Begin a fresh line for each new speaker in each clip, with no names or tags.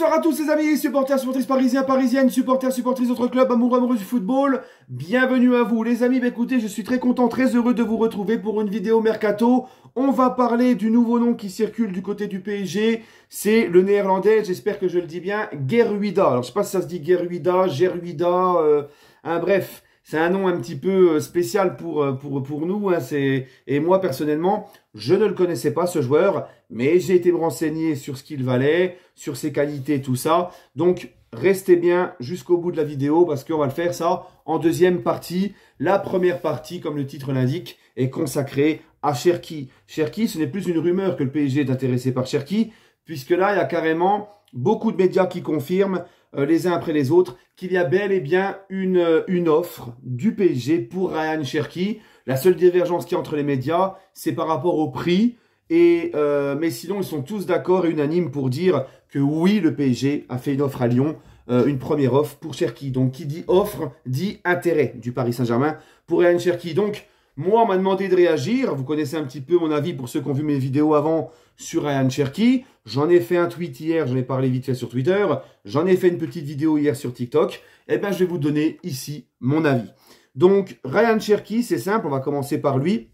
Bonsoir à tous les amis, supporters, supporters parisiens, parisiennes, supporters, supporters d'autres clubs, amoureux, amoureux du football. Bienvenue à vous les amis. Bah, écoutez, je suis très content, très heureux de vous retrouver pour une vidéo mercato. On va parler du nouveau nom qui circule du côté du PSG. C'est le néerlandais, j'espère que je le dis bien, Geruida. Alors je sais pas si ça se dit Geruida, Geruida, euh, hein, bref. C'est un nom un petit peu euh, spécial pour, euh, pour, pour nous, hein, et moi personnellement, je ne le connaissais pas ce joueur, mais j'ai été me renseigner sur ce qu'il valait, sur ses qualités, tout ça. Donc restez bien jusqu'au bout de la vidéo parce qu'on va le faire ça en deuxième partie. La première partie, comme le titre l'indique, est consacrée à Cherki. Cherki, ce n'est plus une rumeur que le PSG est intéressé par Cherki, puisque là, il y a carrément beaucoup de médias qui confirment euh, les uns après les autres qu'il y a bel et bien une, euh, offre du PSG pour Ryan Cherki. La seule divergence qui entre les médias, c'est par rapport au prix. Et euh, mais sinon, ils sont tous d'accord et unanimes pour dire que oui, le PSG a fait une offre à Lyon, une première offre pour Cherki. Donc, qui dit offre dit intérêt du Paris Saint-Germain pour Ryan Cherki. Donc, moi, on m'a demandé de réagir. Vous connaissez un petit peu mon avis pour ceux qui ont vu mes vidéos avant sur Ryan Cherky. J'en ai fait un tweet hier, j'en ai parlé vite fait sur Twitter. J'en ai fait une petite vidéo hier sur TikTok. Eh bien, je vais vous donner ici mon avis. Donc, Ryan Cherky, c'est simple, on va commencer par lui.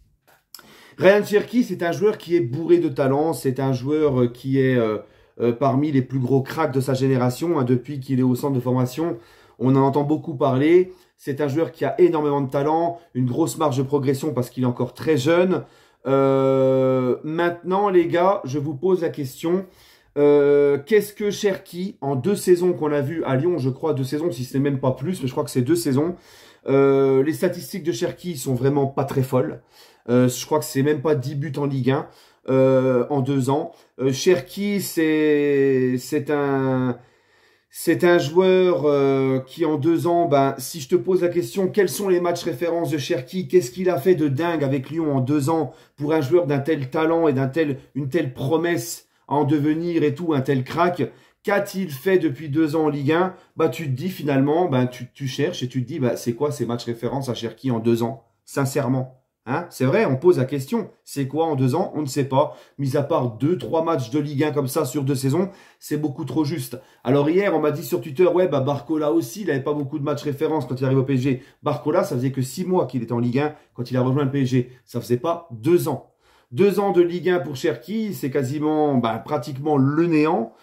Ryan Cherky, c'est un joueur qui est bourré de talent. C'est un joueur qui est euh, euh, parmi les plus gros cracks de sa génération. Hein, depuis qu'il est au centre de formation, on en entend beaucoup parler. C'est un joueur qui a énormément de talent, une grosse marge de progression parce qu'il est encore très jeune. Euh, maintenant, les gars, je vous pose la question. Euh, qu'est-ce que Cherki, en deux saisons qu'on a vu à Lyon, je crois, deux saisons, si ce n'est même pas plus, mais je crois que c'est deux saisons, euh, les statistiques de Cherki sont vraiment pas très folles. je crois que c'est même pas 10 buts en Ligue 1 en deux ans. Cherki, c'est un c'est un joueur euh, qui en deux ans, ben, si je te pose la question, quels sont les matchs références de Cherki Qu'est-ce qu'il a fait de dingue avec Lyon en deux ans pour un joueur d'un tel talent et d'un tel, une telle promesse à en devenir et tout, un tel crack Qu'a-t-il fait depuis deux ans en Ligue 1 Bah tu te dis finalement, ben, tu, tu cherches et tu te dis, bah, c'est quoi ces matchs références à Cherki en deux ans Sincèrement. Hein? c'est vrai, on pose la question. C'est quoi en deux ans On ne sait pas. Mis à part deux, trois matchs de Ligue 1 comme ça sur deux saisons, c'est beaucoup trop juste. Alors hier, on m'a dit sur Twitter, ouais, bah Barcola aussi, il n'avait pas beaucoup de matchs référence quand il arrive au PSG. Barcola, ça faisait que six mois qu'il était en Ligue 1 quand il a rejoint le PSG. Ça faisait pas deux ans. Deux ans de Ligue 1 pour Cherki, c'est quasiment, bah, pratiquement le néant.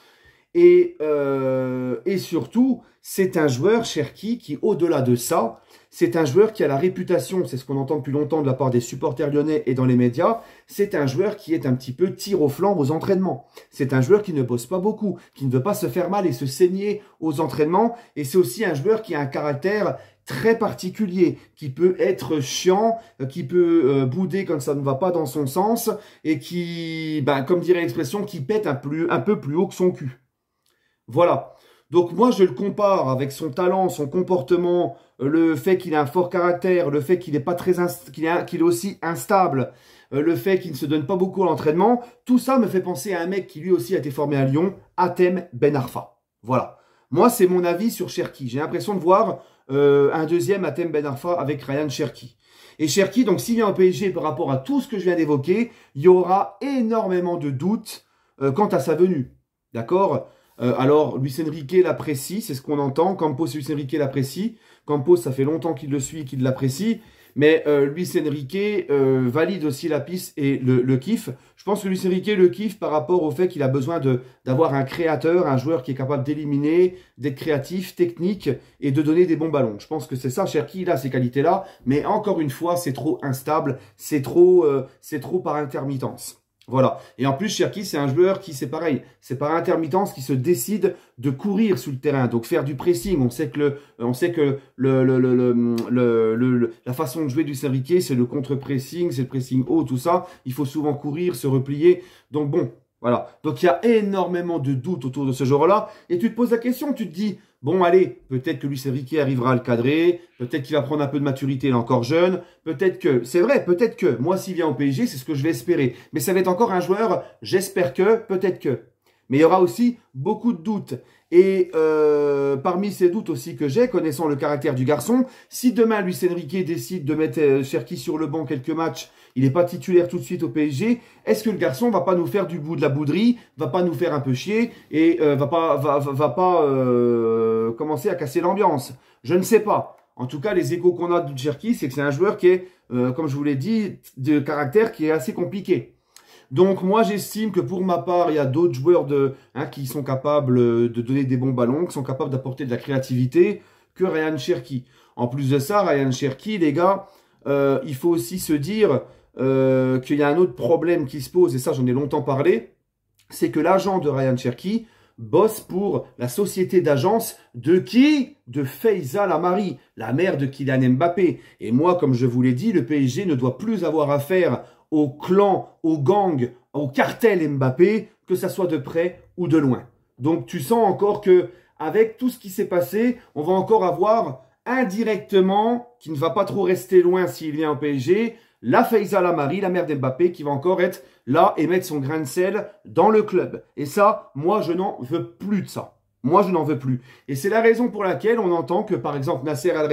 Et, euh, et surtout, c'est un joueur, Cherki, qui, au-delà de ça, c'est un joueur qui a la réputation, c'est ce qu'on entend depuis longtemps de la part des supporters lyonnais et dans les médias, c'est un joueur qui est un petit peu tir au flanc aux entraînements. C'est un joueur qui ne bosse pas beaucoup, qui ne veut pas se faire mal et se saigner aux entraînements. Et c'est aussi un joueur qui a un caractère très particulier, qui peut être chiant, qui peut euh, bouder quand ça ne va pas dans son sens, et qui, ben, comme dirait l'expression, qui pète un, plus, un peu plus haut que son cul. Voilà. Donc moi, je le compare avec son talent, son comportement, euh, le fait qu'il a un fort caractère, le fait qu'il qu'il est, aussi instable, euh, le fait qu'il ne se donne pas beaucoup à l'entraînement, tout ça me fait penser à un mec qui lui aussi a été formé à Lyon, Atem Ben Arfa. Voilà. Moi, c'est mon avis sur Cherki. J'ai l'impression de voir euh, un deuxième Atem Ben Arfa avec Ryan Cherki. Et Cherki, donc s'il y a un PSG par rapport à tout ce que je viens d'évoquer, il y aura énormément de doutes quant à sa venue. D'accord euh, alors, Luis Enrique l'apprécie, c'est ce qu'on entend. Campos et Luis Enrique l'apprécie. Campos, ça fait longtemps qu'il le suit et qu'il l'apprécie. Mais euh, Luis Enrique euh, valide aussi la piste et le, le kiffe. Je pense que Luis Enrique le kiffe par rapport au fait qu'il a besoin d'avoir un créateur, un joueur qui est capable d'éliminer, d'être créatif, technique et de donner des bons ballons. Je pense que c'est ça, Cherki, il a ces qualités-là. Mais encore une fois, c'est trop instable, c'est trop par intermittence. Voilà. Et en plus, Cherki, c'est un joueur qui, c'est pareil, c'est par intermittence qui se décide de courir sur le terrain, donc faire du pressing. On sait que, le, on sait que le, le, le, la façon de jouer du Serriquet, c'est le contre-pressing, c'est le pressing haut, tout ça. Il faut souvent courir, se replier. Donc bon, voilà. Donc il y a énormément de doutes autour de ce joueur-là. Et tu te poses la question, tu te dis, Bon, allez, peut-être que Luis qui arrivera à le cadrer, peut-être qu'il va prendre un peu de maturité, il est encore jeune, peut-être que, c'est vrai, peut-être que, moi s'il vient au PSG, c'est ce que je vais espérer. Mais ça va être encore un joueur, j'espère que, peut-être que. Mais il y aura aussi beaucoup de doutes. Et euh, parmi ces doutes aussi que j'ai, connaissant le caractère du garçon, si demain Luis Enrique décide de mettre euh, Cherki sur le banc quelques matchs, il n'est pas titulaire tout de suite au PSG, est-ce que le garçon va pas nous faire du bout de la bouderie, va pas nous faire un peu chier et euh, va pas va, pas commencer à casser l'ambiance Je ne sais pas. En tout cas, les échos qu'on a de Cherki, c'est que c'est un joueur qui est, comme je vous l'ai dit, de caractère qui est assez compliqué. Donc moi j'estime que pour ma part, il y a d'autres joueurs hein, qui sont capables euh, de donner des bons ballons, qui sont capables d'apporter de la créativité que Ryan Cherky. En plus de ça, Ryan Cherky, les gars, euh, il faut aussi se dire euh, qu'il y a un autre problème qui se pose, et ça j'en ai longtemps parlé, c'est que l'agent de Ryan Cherky bosse pour la société d'agence de qui De Feiza Lamari, la mère de Kylian Mbappé. Et moi, comme je vous l'ai dit, le PSG ne doit plus avoir affaire au clan, au gang, au cartel Mbappé, que ça soit de près ou de loin. Donc tu sens encore que avec tout ce qui s'est passé, on va encore avoir indirectement, qui ne va pas trop rester loin s'il vient au PSG, la Faiza Lamari, la mère d'Mbappé, qui va encore être là et mettre son grain de sel dans le club. Et ça, moi, je n'en veux plus de ça. Moi, je n'en veux plus. Et c'est la raison pour laquelle on entend que, par exemple, Nasser al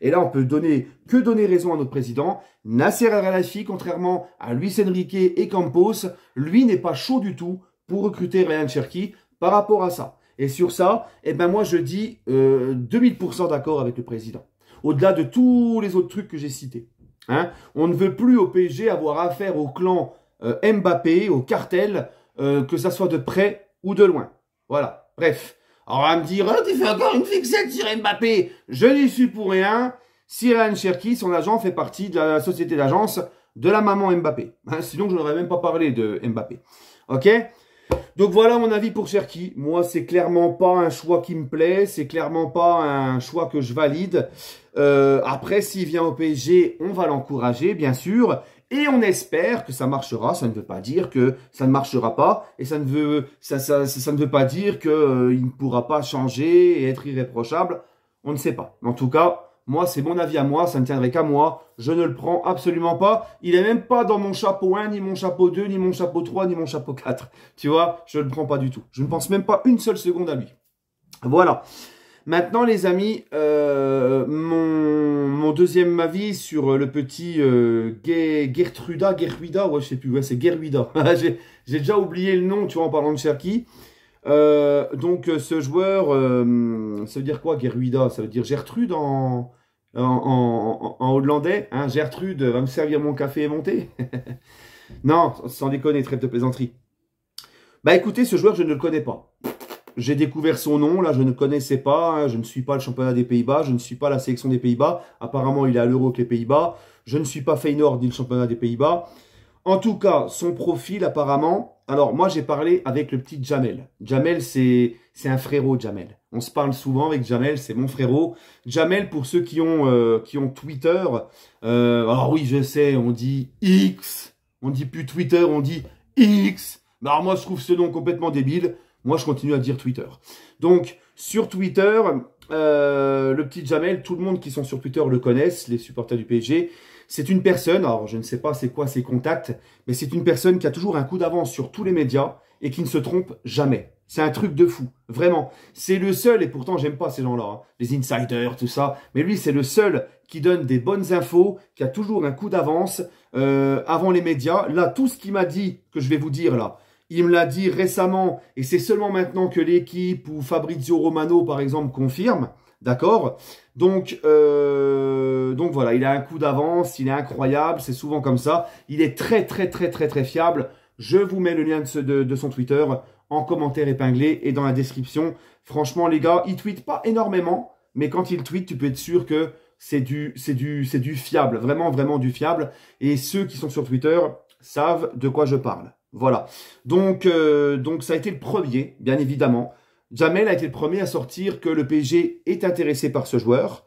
et là, on peut donner, que donner raison à notre président, Nasser al contrairement à Luis Enrique et Campos, lui n'est pas chaud du tout pour recruter Ryan Cherki par rapport à ça. Et sur ça, eh ben, moi, je dis 2000% euh, d'accord avec le président. Au-delà de tous les autres trucs que j'ai cités. Hein, on ne veut plus au PSG avoir affaire au clan euh, Mbappé, au cartel, euh, que ça soit de près ou de loin. Voilà. Bref. On va me dire, oh, tu fais encore une fixette sur Mbappé. Je n'y suis pour rien. Cyril Cherki, son agent, fait partie de la société d'agence de la maman Mbappé. sinon, je n'aurais même pas parlé de Mbappé. Ok donc voilà mon avis pour Cherki. Moi, c'est clairement pas un choix qui me plaît. C'est clairement pas un choix que je valide. Euh, après, s'il vient au PSG, on va l'encourager, bien sûr. Et on espère que ça marchera. Ça ne veut pas dire que ça ne marchera pas. Et ça ne veut, ça, ne veut pas dire qu'il euh, ne pourra pas changer et être irréprochable. On ne sait pas. En tout cas, moi, c'est mon avis à moi, ça ne tiendrait qu'à moi. Je ne le prends absolument pas. Il n'est même pas dans mon chapeau 1, ni mon chapeau 2, ni mon chapeau 3, ni mon chapeau 4. Tu vois, je ne le prends pas du tout. Je ne pense même pas une seule seconde à lui. Voilà. Maintenant, les amis, euh, mon, deuxième avis sur le petit euh, Gertruda, Gertruda, ouais, je sais plus, ouais, c'est Gertruda. J'ai déjà oublié le nom, tu vois, en parlant de Cherki. Euh, donc euh, ce joueur, euh, ça veut dire quoi Geruida Ça veut dire Gertrude en, en, hollandais. Hein? Gertrude va me servir mon café et monter non, sans déconner, trêve de plaisanterie. Bah écoutez, ce joueur, je ne le connais pas. J'ai découvert son nom, là je ne connaissais pas, hein, je ne suis pas le championnat des Pays-Bas, je ne suis pas la sélection des Pays-Bas. Apparemment il est à l'Euro que les Pays-Bas. Je ne suis pas Feyenoord ni le championnat des Pays-Bas. En tout cas, son profil apparemment. Alors moi j'ai parlé avec le petit Jamel. Jamel c'est c'est un frérot Jamel. On se parle souvent avec Jamel, c'est mon frérot. Jamel pour ceux qui ont euh, qui ont Twitter. Euh, alors oui je sais, on dit X, on dit plus Twitter, on dit X. Alors moi je trouve ce nom complètement débile. Moi je continue à dire Twitter. Donc sur Twitter, euh, le petit Jamel, tout le monde qui sont sur Twitter le connaissent, les supporters du PSG. C'est une personne, alors je ne sais pas c'est quoi ses contacts, mais c'est une personne qui a toujours un coup d'avance sur tous les médias et qui ne se trompe jamais. C'est un truc de fou, vraiment. C'est le seul, et pourtant j'aime pas ces gens-là, hein. les insiders, tout ça, mais lui c'est le seul qui donne des bonnes infos, qui a toujours un coup d'avance euh, avant les médias. Là, tout ce qu'il m'a dit, que je vais vous dire là, il me l'a dit récemment, et c'est seulement maintenant que l'équipe ou Fabrizio Romano, par exemple, confirme. D'accord donc, euh, donc voilà, il a un coup d'avance, il est incroyable, c'est souvent comme ça. Il est très très très très très fiable. Je vous mets le lien de, son Twitter en commentaire épinglé et dans la description. Franchement les gars, il tweet pas énormément, mais quand il tweet, tu peux être sûr que c'est du, du, du fiable, vraiment vraiment du fiable. Et ceux qui sont sur Twitter savent de quoi je parle. Voilà. Donc, euh, donc ça a été le premier, bien évidemment. Jamel a été le premier à sortir que le PSG est intéressé par ce joueur,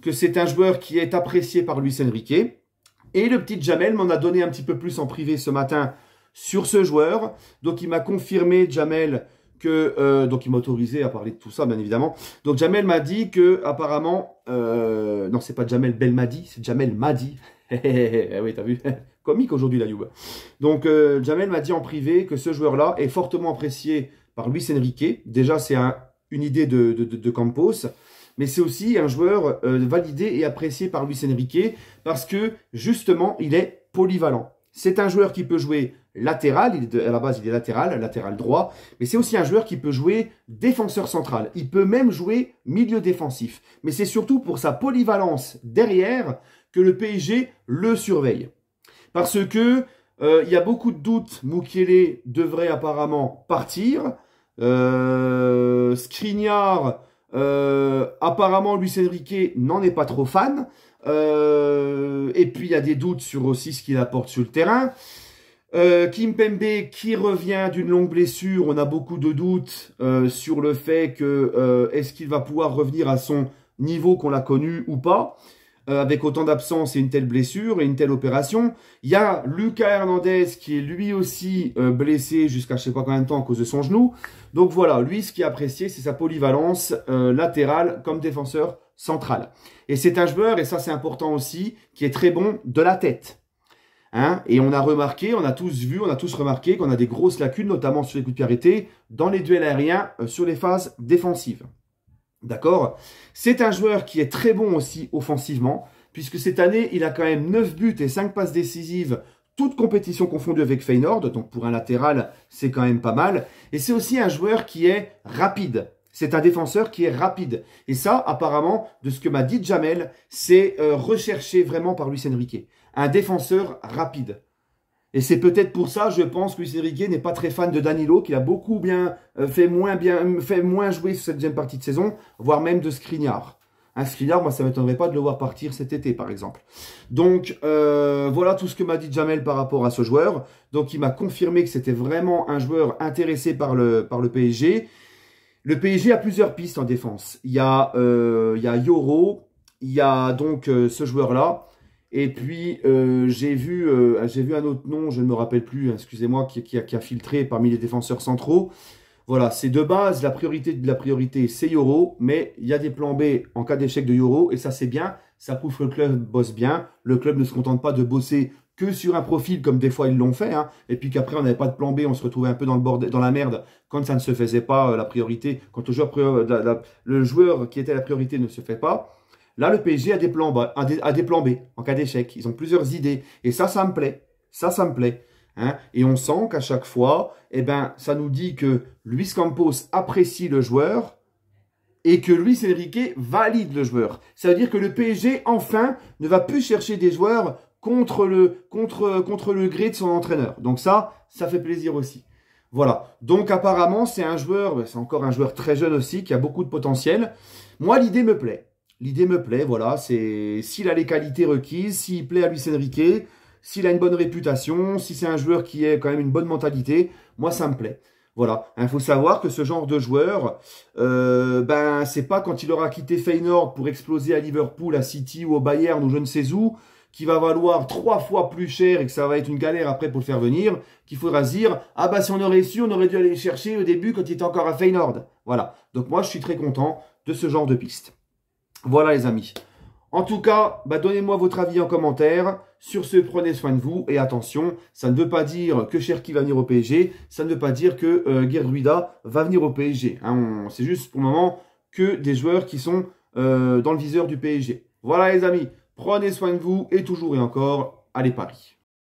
que c'est un joueur qui est apprécié par Luis Enrique. Et le petit Jamel m'en a donné un petit peu plus en privé ce matin sur ce joueur. Donc il m'a confirmé, Jamel, que euh, donc il m'a autorisé à parler de tout ça bien évidemment. Donc Jamel m'a dit que apparemment euh, non c'est pas Jamel Belmadi, c'est Jamel Madi. Eh, eh, eh, eh oui, t'as vu Comique aujourd'hui la Youb. Donc euh, Jamel m'a dit en privé que ce joueur-là est fortement apprécié par Luis Enrique. Déjà, c'est une idée de, Campos, mais c'est aussi un joueur euh, validé et apprécié par Luis Enrique parce que justement, il est polyvalent. C'est un joueur qui peut jouer latéral, à la base il est latéral, latéral droit, mais c'est aussi un joueur qui peut jouer défenseur central. Il peut même jouer milieu défensif. Mais c'est surtout pour sa polyvalence derrière que le PSG le surveille. Parce que euh, il y a beaucoup de doutes, Mukele devrait apparemment partir. Euh, Skriniar, euh, apparemment, Luis Enrique n'en est pas trop fan. Euh, et puis, il y a des doutes sur aussi ce qu'il apporte sur le terrain. Euh, Kim Pembe qui revient d'une longue blessure, on a beaucoup de doutes euh, sur le fait que est-ce qu'il va pouvoir revenir à son niveau qu'on l'a connu ou pas. Euh, avec autant d'absence et une telle blessure et une telle opération. Il y a Lucas Hernandez qui est lui aussi euh, blessé jusqu'à je sais pas combien de temps à cause de son genou. Donc voilà, lui ce qui est apprécié, c'est sa polyvalence euh, latérale comme défenseur central. Et c'est un joueur, et ça c'est important aussi, qui est très bon de la tête. Hein, et on a remarqué, on a tous vu, on a tous remarqué qu'on a des grosses lacunes, notamment sur les coups de pied dans les duels aériens, sur les phases défensives. D'accord C'est un joueur qui est très bon aussi offensivement, puisque cette année, il a quand même 9 buts et 5 passes décisives, toutes compétitions confondues avec Feyenoord. Donc pour un latéral, c'est quand même pas mal. Et c'est aussi un joueur qui est rapide. C'est un défenseur qui est rapide. Et ça, apparemment, de ce que m'a dit Jamel, c'est euh, recherché vraiment par Luis Enrique. Un défenseur rapide. Et c'est peut-être pour ça, je pense, que Luis n'est pas très fan de Danilo, qui a beaucoup bien euh, fait moins bien fait moins jouer cette deuxième partie de saison, voire même de Skriniar. Un Skriniar, moi, ça ne m'étonnerait pas de le voir partir cet été, par exemple. Donc, euh, voilà tout ce que m'a dit Jamel par rapport à ce joueur. Donc, il m'a confirmé que c'était vraiment un joueur intéressé par le, par le PSG. Le PSG a plusieurs pistes en défense. Il y a, euh, il y a Yoro, il y a donc ce joueur-là. Et puis, euh, euh, j'ai vu, un autre nom, je ne me rappelle plus, hein, excusez-moi, qui, a filtré parmi les défenseurs centraux. Voilà, c'est de base, la priorité de la priorité, c'est Yoro, mais il y a des plans B en cas d'échec de Yoro, et ça c'est bien, ça prouve que le club bosse bien, le club ne se contente pas de bosser que sur un profil comme des fois ils l'ont fait, hein, et puis qu'après on n'avait pas de plan B, on se retrouvait un peu dans dans la merde quand ça ne se faisait pas euh, la priorité, quand le joueur qui était la priorité ne se fait pas. Là, le PSG a des plans, B, en cas d'échec. Ils ont plusieurs idées. Et ça, ça me plaît. Ça, ça me plaît. Hein. et on sent qu'à chaque fois, eh ben, ça nous dit que Luis Campos apprécie le joueur et que Luis Enrique valide le joueur. Ça veut dire que le PSG, enfin, ne va plus chercher des joueurs contre le, contre, contre le gré de son entraîneur. Donc ça, ça fait plaisir aussi. Voilà. Donc apparemment, c'est un joueur, ben, c'est encore un joueur très jeune aussi, qui a beaucoup de potentiel. Moi, l'idée me plaît. L'idée me plaît, voilà. C'est s'il a les qualités requises, s'il plaît à Luis Enrique, s'il a une bonne réputation, si c'est un joueur qui a quand même une bonne mentalité, moi ça me plaît. Voilà. Il faut savoir que ce genre de joueur, euh, ben c'est pas quand il aura quitté Feyenoord pour exploser à Liverpool, à City ou au Bayern ou je ne sais où, qui va valoir trois fois plus cher et que ça va être une galère après pour le faire venir, qu'il faudra se dire ah bah ben, si on aurait su, on aurait dû aller le chercher au début quand il était encore à Feyenoord. Voilà. Donc moi je suis très content de ce genre de piste. Voilà les amis. En tout cas, bah, donnez-moi votre avis en commentaire. Sur ce, prenez soin de vous. Et attention, ça ne veut pas dire que Cherki va venir au PSG. Ça ne veut pas dire que euh, va venir au PSG. Hein. C'est juste pour le moment que des joueurs qui sont euh, dans le viseur du PSG. Voilà les amis, prenez soin de vous. Et toujours et encore, allez Paris.